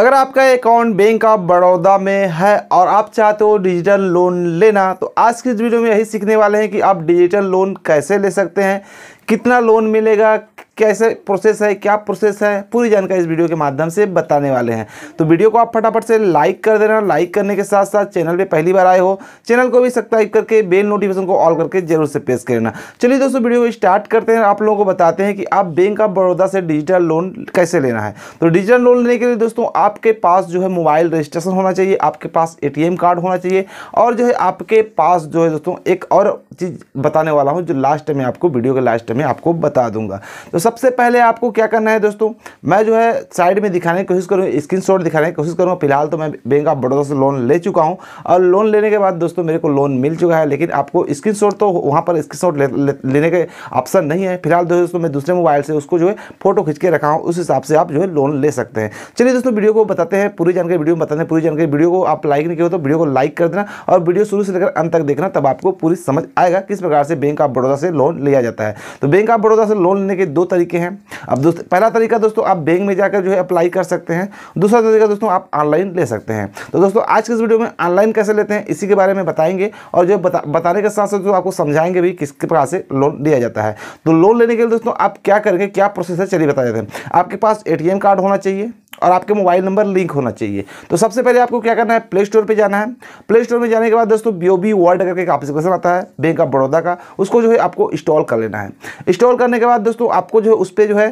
अगर आपका account bank of Baroda में है और आप चाहते हो डिजिटल लोन लेना तो आज की इस वीडियो में यही सीखने वाले हैं कि आप डिजिटल लोन कैसे ले सकते हैं कितना लोन मिलेगा कैसे प्रोसेस है क्या प्रोसेस है पूरी जानकारी इस वीडियो के माध्यम से बताने वाले हैं तो वीडियो को आप फटाफट से लाइक कर देना लाइक करने के साथ साथ चैनल पर पहली बार आए हो चैनल को भी सब्सक्राइब करके बेल नोटिफिकेशन को ऑल करके जरूर से प्रेस कर लेना चलिए दोस्तों वीडियो को स्टार्ट करते हैं आप लोगों को बताते हैं कि आप बैंक ऑफ बड़ौदा से डिजिटल लोन कैसे लेना है तो डिजिटल लोन लेने के लिए दोस्तों आपके पास जो है मोबाइल रजिस्ट्रेशन होना चाहिए आपके पास ए कार्ड होना चाहिए और जो है आपके पास जो है दोस्तों एक और चीज़ बताने वाला हूँ जो लास्ट में आपको वीडियो के लास्ट में आपको बता दूंगा तो सबसे पहले आपको क्या करना है दोस्तों मैं जो है साइड में दिखाने की कोशिश करूँ स्क्रीन शॉट दिखाने की कोशिश करूँगा फिलहाल तो मैं बैंक ऑफ बड़ौदा से लोन ले चुका हूँ और लोन लेने के बाद दोस्तों मेरे को लोन मिल चुका है लेकिन आपको स्क्रीन शॉट तो वहाँ पर स्क्रीन शॉट ले, ले, लेने के ऑप्शन नहीं है फिलहाल दोस्तों मैं दूसरे मोबाइल से उसको जो है फोटो खींच के रखा हूँ उस हिसाब से आप जो है लोन ले सकते हैं चलिए दोस्तों वीडियो को बताते हैं पूरी जानकारी वीडियो में बताते हैं पूरी जानकारी वीडियो को आप लाइक नहीं किया तो वीडियो को लाइक कर देना और वीडियो शुरू से लेकर अंत तक देखना तब आपको पूरी समझ आएगा किस प्रकार से बैंक ऑफ बड़ौदा से लोन लिया जाता है तो बैंक ऑफ बड़ौदा से लोन लेने के दो तरीके हैं अब दोस्त पहला तरीका दोस्तों आप बैंक में जाकर जो है अप्लाई कर सकते हैं दूसरा तरीका दोस्तों आप ऑनलाइन ले सकते हैं तो दोस्तों आज के इस वीडियो में ऑनलाइन कैसे लेते हैं इसी के बारे में बताएंगे और जो बता, बताने के साथ साथ जो आपको समझाएंगे भी किस प्रकार से लोन लिया जाता है तो लोन लेने के लिए दोस्तों आप क्या करेंगे क्या प्रोसेस है चलिए बताया जाते हैं आपके पास ए कार्ड होना चाहिए और आपके मोबाइल नंबर लिंक होना चाहिए तो सबसे पहले आपको क्या करना है प्ले स्टोर पर जाना है प्ले स्टोर में जाने के बाद दोस्तों बी ओ बी वर्ल्ड करके एक एप्लीकेशन आता है बैंक ऑफ बड़ौदा का उसको जो है आपको इंस्टॉल कर लेना है इंस्टॉल करने के बाद दोस्तों आपको जो है उस पर जो है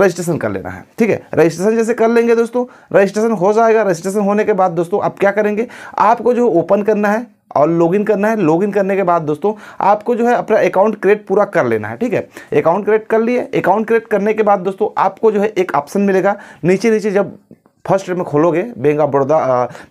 रजिस्ट्रेशन कर लेना है ठीक है रजिस्ट्रेशन जैसे कर लेंगे दोस्तों रजिस्ट्रेशन हो जाएगा रजिस्ट्रेशन होने के बाद दोस्तों आप क्या करेंगे आपको जो ओपन करना है और लॉगिन करना है लॉगिन करने के बाद दोस्तों आपको जो है अपना अकाउंट क्रिएट पूरा कर लेना है ठीक है अकाउंट क्रिएट कर लिए अकाउंट क्रिएट करने के बाद दोस्तों आपको जो है एक ऑप्शन मिलेगा नीचे नीचे जब फर्स्ट में खोलोगे Bank of Baroda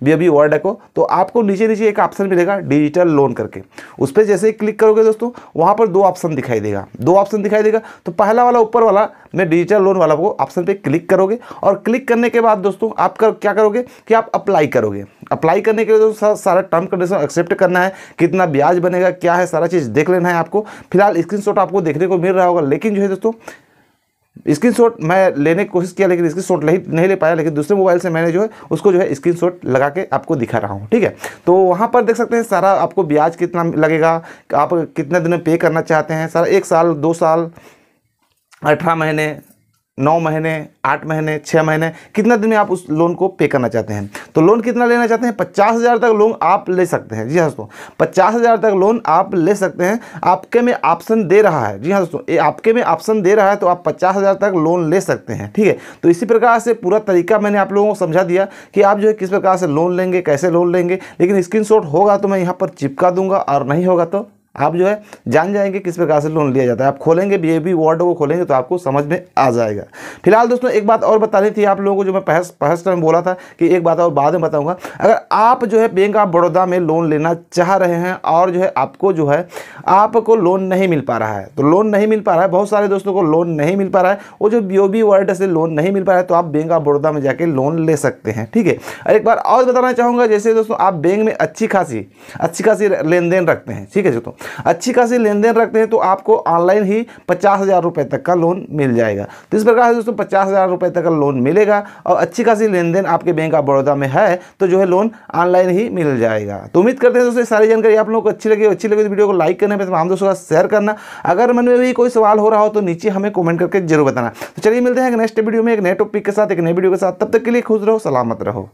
B AB world को तो आपको नीचे नीचे एक ऑप्शन मिलेगा डिजिटल लोन करके उस पर जैसे ही क्लिक करोगे दोस्तों वहाँ पर दो ऑप्शन दिखाई देगा दो ऑप्शन दिखाई देगा तो पहला वाला ऊपर वाला मैं डिजिटल लोन वाला को ऑप्शन पर क्लिक करोगे और क्लिक करने के बाद दोस्तों आप कर, क्या करोगे कि आप अप्लाई करोगे अप्लाई करने के लिए दोस्तों सारा टर्म कंडीशन एक्सेप्ट करना है कितना ब्याज बनेगा क्या है सारा चीज़ देख लेना है आपको फिलहाल स्क्रीन आपको देखने को मिल रहा होगा लेकिन जो है दोस्तों शॉट मैं लेने की कोशिश किया लेकिन शॉट नहीं नहीं ले पाया लेकिन दूसरे मोबाइल से मैंने जो है उसको जो है शॉट लगा के आपको दिखा रहा हूँ ठीक है तो वहाँ पर देख सकते हैं सारा आपको ब्याज कितना लगेगा आप कितने दिन में पे करना चाहते हैं सारा एक साल दो साल अठारह महीने नौ महीने आठ महीने छः महीने कितना दिन में आप उस लोन को पे करना चाहते हैं तो लोन कितना लेना चाहते हैं पचास हज़ार तक लोन आप ले सकते हैं जी हाँ दोस्तों पचास हज़ार तक लोन आप ले सकते हैं आपके में ऑप्शन दे रहा है जी हाँ दोस्तों ये आपके में ऑप्शन दे रहा है तो आप पचास हज़ार तक लोन ले सकते हैं ठीक है तो इसी प्रकार से पूरा तरीका मैंने आप लोगों को समझा दिया कि आप जो है किस प्रकार से लोन लेंगे कैसे लोन लेंगे लेकिन स्क्रीन होगा तो मैं यहाँ पर चिपका दूंगा और नहीं होगा तो आप जो है जान जाएंगे किस प्रकार से लोन लिया जाता है आप खोलेंगे बी ए बी वर्ड को खोलेंगे तो आपको समझ में आ जाएगा फिलहाल दोस्तों एक बात और बतानी थी आप लोगों को जो मैं पहस पहस में बोला था कि एक बात और बाद में बताऊँगा अगर आप जो है बैंक ऑफ बड़ौदा में लोन लेना चाह रहे हैं और जो है आपको जो है आपको लोन नहीं मिल पा रहा है तो लोन नहीं मिल पा रहा है बहुत सारे दोस्तों को लोन नहीं मिल पा रहा है वो जो बी ओ बी वर्ड से लोन नहीं मिल पा रहा है तो आप बैंक ऑफ बड़ौदा में जाके लोन ले सकते हैं ठीक है एक बार और बताना चाहूँगा जैसे दोस्तों आप बैंक में अच्छी खासी अच्छी खासी लेन देन रखते हैं ठीक है दोस्तों अच्छी खासी लेन देन रखते हैं तो आपको ऑनलाइन ही पचास हज़ार रुपये तक का लोन मिल जाएगा तो इस प्रकार से दोस्तों पचास हज़ार रुपये तक का लोन मिलेगा और अच्छी खासी लेन देन आपके बैंक ऑफ बड़ौदा में है तो जो है लोन ऑनलाइन ही मिल जाएगा तो उम्मीद करते हैं दोस्तों सारी जानकारी आप लोगों को अच्छी लगी अच्छी लगी तो वीडियो को लाइक करने करना तमाम दोस्तों का शेयर करना अगर मन में भी कोई सवाल हो रहा हो तो नीचे हमें कमेंट करके जरूर बताना तो चलिए मिलते हैं नेक्स्ट वीडियो में एक नए टॉपिक के साथ एक नए वीडियो के साथ तब तक के लिए खुश रहो सलामत रहो